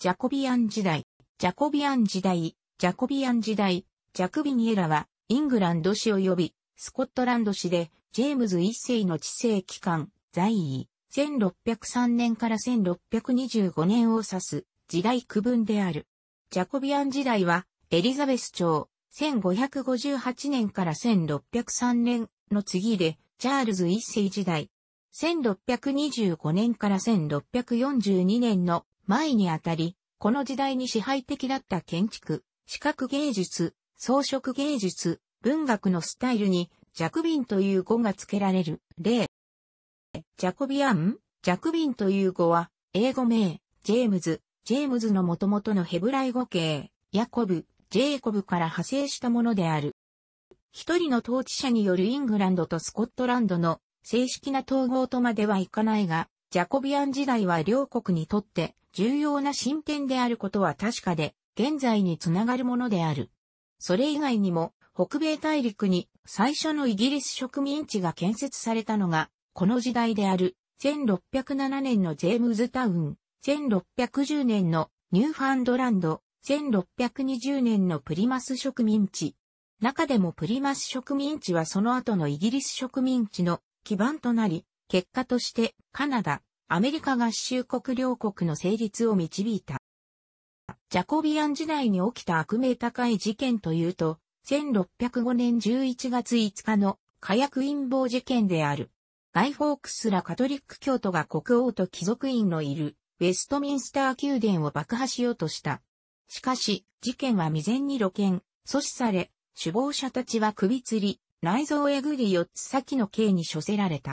ジャコビアン時代、ジャコビアン時代、ジャコビアン時代、ジャクビニエラは、イングランド史及び、スコットランド史で、ジェームズ一世の治世期間、在位、1603年から1625年を指す、時代区分である。ジャコビアン時代は、エリザベス朝、1558年から1603年の次で、チャールズ一世時代、1625年から1642年の前にあたり、この時代に支配的だった建築、視覚芸術、装飾芸術、文学のスタイルに、ジャクビンという語が付けられる。例、ジャコビアン、ジャクビンという語は、英語名、ジェームズ、ジェームズの元々のヘブライ語系、ヤコブ、ジェイコブから派生したものである。一人の統治者によるイングランドとスコットランドの正式な統合とまではいかないが、ジャコビアン時代は両国にとって重要な進展であることは確かで、現在につながるものである。それ以外にも、北米大陸に最初のイギリス植民地が建設されたのが、この時代である、1607年のジェームズタウン、1610年のニューファンドランド、1620年のプリマス植民地。中でもプリマス植民地はその後のイギリス植民地の基盤となり、結果としてカナダ、アメリカ合衆国両国の成立を導いた。ジャコビアン時代に起きた悪名高い事件というと、1605年11月5日の火薬陰謀事件である。ガイ・フォークスらカトリック教徒が国王と貴族院のいるウェストミンスター宮殿を爆破しようとした。しかし、事件は未然に露見、阻止され、首謀者たちは首吊り、内臓えぐり4つ先の刑に処せられた。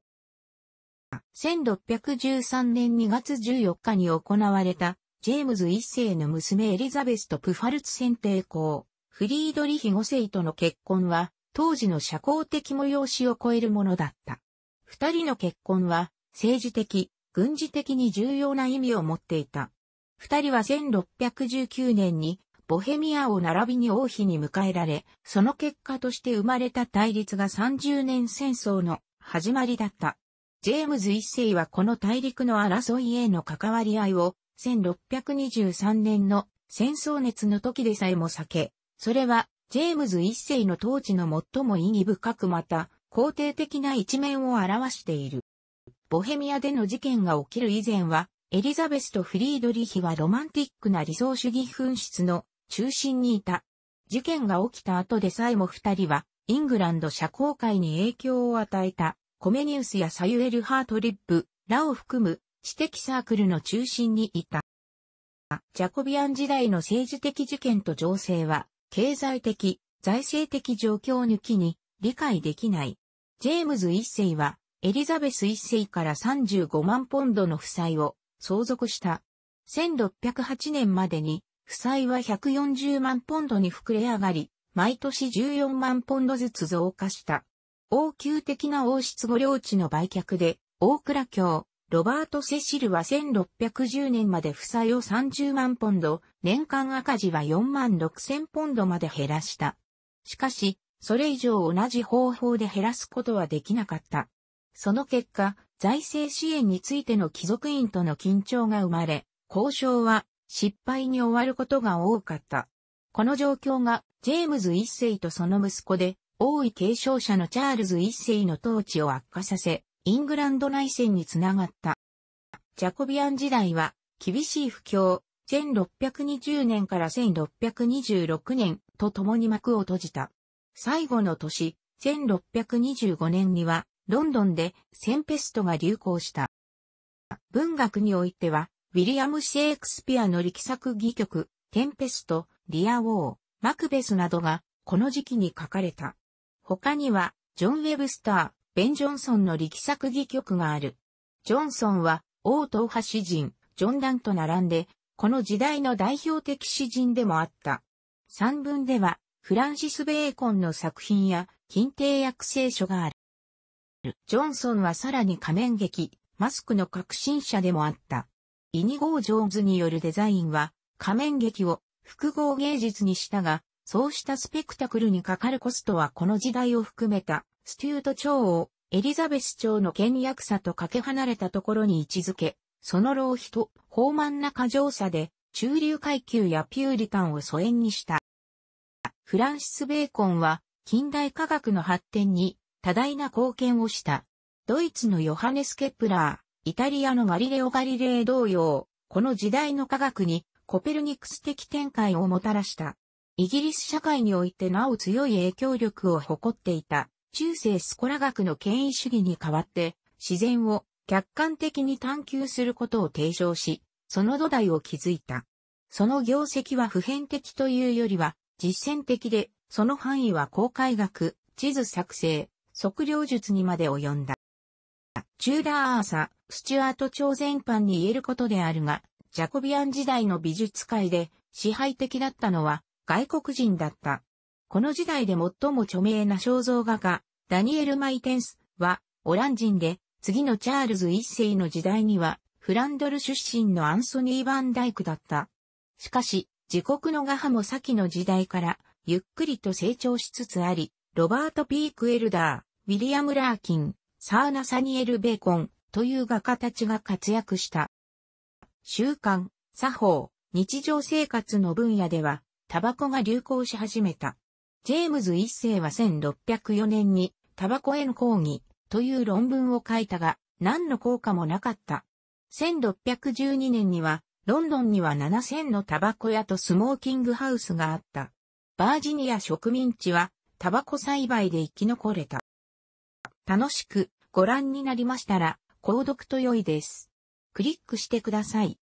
1613年2月14日に行われた、ジェームズ一世の娘エリザベスとプファルツ選定校、フリードリヒ5世との結婚は、当時の社交的催しを超えるものだった。二人の結婚は、政治的、軍事的に重要な意味を持っていた。二人は1619年に、ボヘミアを並びに王妃に迎えられ、その結果として生まれた対立が30年戦争の始まりだった。ジェームズ一世はこの大陸の争いへの関わり合いを、1623年の戦争熱の時でさえも避け、それは、ジェームズ一世の統治の最も意義深くまた、肯定的な一面を表している。ボヘミアでの事件が起きる以前は、エリザベスとフリードリヒはロマンティックな理想主義紛失の中心にいた。事件が起きた後でさえも二人は、イングランド社交界に影響を与えたコメニウスやサユエル・ハートリップ、らを含む知的サークルの中心にいた。ジャコビアン時代の政治的事件と情勢は、経済的、財政的状況抜きに理解できない。ジェームズ一世は、エリザベス一世から35万ポンドの負債を相続した。1608年までに、負債は140万ポンドに膨れ上がり、毎年14万ポンドずつ増加した。王宮的な王室御領地の売却で、大倉卿、ロバート・セシルは1610年まで負債を30万ポンド、年間赤字は4万6千ポンドまで減らした。しかし、それ以上同じ方法で減らすことはできなかった。その結果、財政支援についての貴族院との緊張が生まれ、交渉は失敗に終わることが多かった。この状況がジェームズ一世とその息子で王位継承者のチャールズ一世の統治を悪化させ、イングランド内戦につながった。ジャコビアン時代は、厳しい不況、1620年から1626年と共に幕を閉じた。最後の年、1625年には、ロンドンでセンペストが流行した。文学においては、ウィリアム・シェイクスピアの力作戯曲、テンペスト、リア・ウォー、マクベスなどが、この時期に書かれた。他には、ジョン・ウェブスター、ベン・ジョンソンの力作戯曲がある。ジョンソンは、王党派詩人、ジョン・ダンと並んで、この時代の代表的詩人でもあった。三文では、フランシス・ベーコンの作品や、近帝訳聖書がある。ジョンソンはさらに仮面劇、マスクの革新者でもあった。イニゴー・ジョーンズによるデザインは、仮面劇を複合芸術にしたが、そうしたスペクタクルにかかるコストはこの時代を含めた、ステュート朝をエリザベス朝の倹約さとかけ離れたところに位置づけ、その浪費と豊満な過剰さで中流階級やピューリタンを疎遠にした。フランシス・ベーコンは近代科学の発展に多大な貢献をした。ドイツのヨハネス・ケプラー、イタリアのガリレオ・ガリレー同様、この時代の科学にコペルニクス的展開をもたらした。イギリス社会においてなお強い影響力を誇っていた、中世スコラ学の権威主義に代わって、自然を客観的に探求することを提唱し、その土台を築いた。その業績は普遍的というよりは、実践的で、その範囲は公開学、地図作成、測量術にまで及んだ。チューラーアーサ、スチュアート朝全般に言えることであるが、ジャコビアン時代の美術界で支配的だったのは、外国人だった。この時代で最も著名な肖像画家、ダニエル・マイテンスは、オラン人で、次のチャールズ一世の時代には、フランドル出身のアンソニー・バンダイクだった。しかし、自国の画派も先の時代から、ゆっくりと成長しつつあり、ロバート・ピーク・エルダー、ウィリアム・ラーキン、サーナ・サニエル・ベーコンという画家たちが活躍した。習慣、作法、日常生活の分野では、タバコが流行し始めた。ジェームズ一世は1604年にタバコへの抗議という論文を書いたが何の効果もなかった。1612年にはロンドンには7000のタバコ屋とスモーキングハウスがあった。バージニア植民地はタバコ栽培で生き残れた。楽しくご覧になりましたら、購読と良いです。クリックしてください。